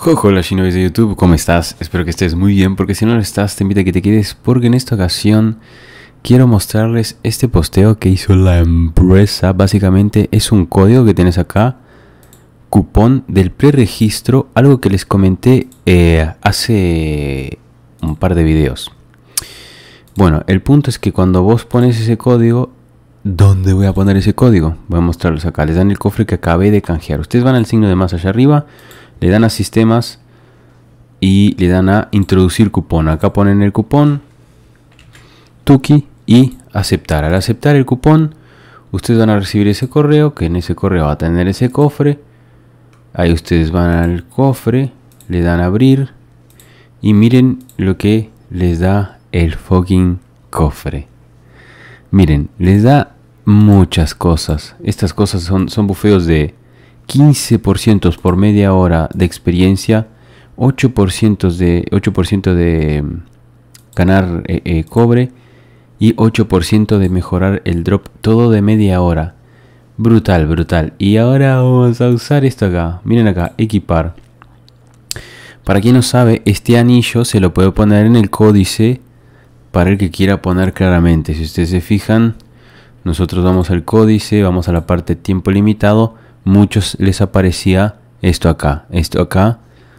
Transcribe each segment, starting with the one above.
hola chinos de YouTube, ¿cómo estás? Espero que estés muy bien, porque si no lo estás, te invito a que te quedes, porque en esta ocasión quiero mostrarles este posteo que hizo la empresa. Básicamente es un código que tienes acá, cupón del preregistro, algo que les comenté eh, hace un par de videos. Bueno, el punto es que cuando vos pones ese código, ¿dónde voy a poner ese código? Voy a mostrarlos acá, les dan el cofre que acabé de canjear. Ustedes van al signo de más allá arriba, le dan a sistemas y le dan a introducir cupón. Acá ponen el cupón Tuki y aceptar. Al aceptar el cupón, ustedes van a recibir ese correo, que en ese correo va a tener ese cofre. Ahí ustedes van al cofre, le dan a abrir y miren lo que les da el fucking cofre. Miren, les da muchas cosas. Estas cosas son, son bufeos de 15% por media hora de experiencia, 8% de, 8 de mm, ganar eh, eh, cobre y 8% de mejorar el drop, todo de media hora. Brutal, brutal. Y ahora vamos a usar esto acá. Miren acá, equipar. Para quien no sabe, este anillo se lo puede poner en el códice para el que quiera poner claramente. Si ustedes se fijan, nosotros vamos al códice, vamos a la parte tiempo limitado muchos les aparecía esto acá, esto acá,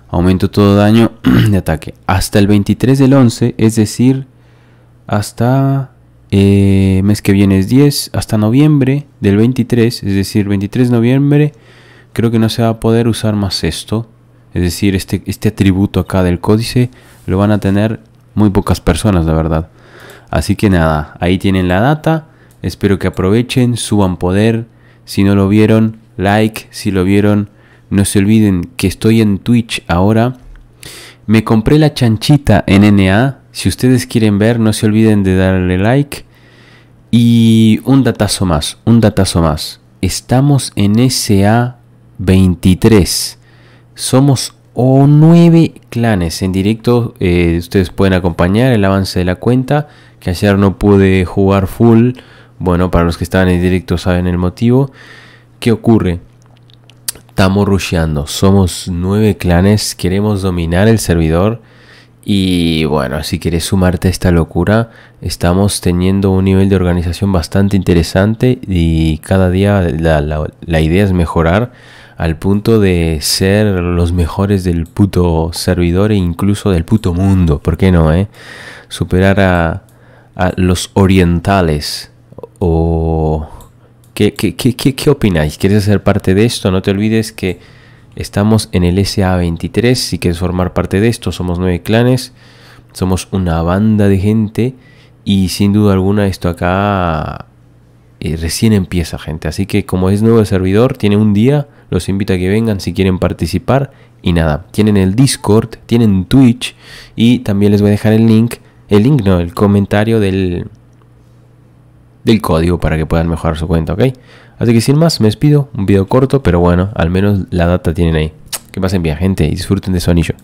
aumento todo daño de ataque. Hasta el 23 del 11, es decir, hasta eh, mes que viene es 10, hasta noviembre del 23, es decir, 23 de noviembre, creo que no se va a poder usar más esto. Es decir, este, este atributo acá del códice lo van a tener muy pocas personas, la verdad. Así que nada, ahí tienen la data. Espero que aprovechen, suban poder. Si no lo vieron, like si lo vieron. No se olviden que estoy en Twitch ahora. Me compré la chanchita en NA. Si ustedes quieren ver, no se olviden de darle like. Y un datazo más, un datazo más. Estamos en SA23. Somos o nueve clanes en directo. Eh, ustedes pueden acompañar el avance de la cuenta. Que ayer no pude jugar full. Bueno, para los que estaban en directo saben el motivo. ¿Qué ocurre? Estamos rusheando, somos nueve clanes, queremos dominar el servidor. Y bueno, si quieres sumarte a esta locura, estamos teniendo un nivel de organización bastante interesante y cada día la, idea es mejorar al punto de ser los mejores del puto servidor e incluso del puto mundo. ¿Por qué no? Eh? Superar a, a los orientales o ¿Qué, opináis? ¿Quieres ser parte de esto? No te olvides que estamos en el SA23. Si quieres formar parte de esto, somos nueve clanes. Somos una banda de gente. Y sin duda alguna esto acá eh, recién empieza, gente. Así que como es nuevo el servidor, tiene un día. Los invito a que vengan si quieren participar. Y nada, tienen el Discord, tienen Twitch. Y también les voy a dejar el link. El link no, el comentario del, del código para que puedan mejorar su cuenta, ¿ok? Así que sin más, me despido, un video corto, pero bueno, al menos la data tienen ahí. Que pasen bien, gente, y disfruten de su anillo.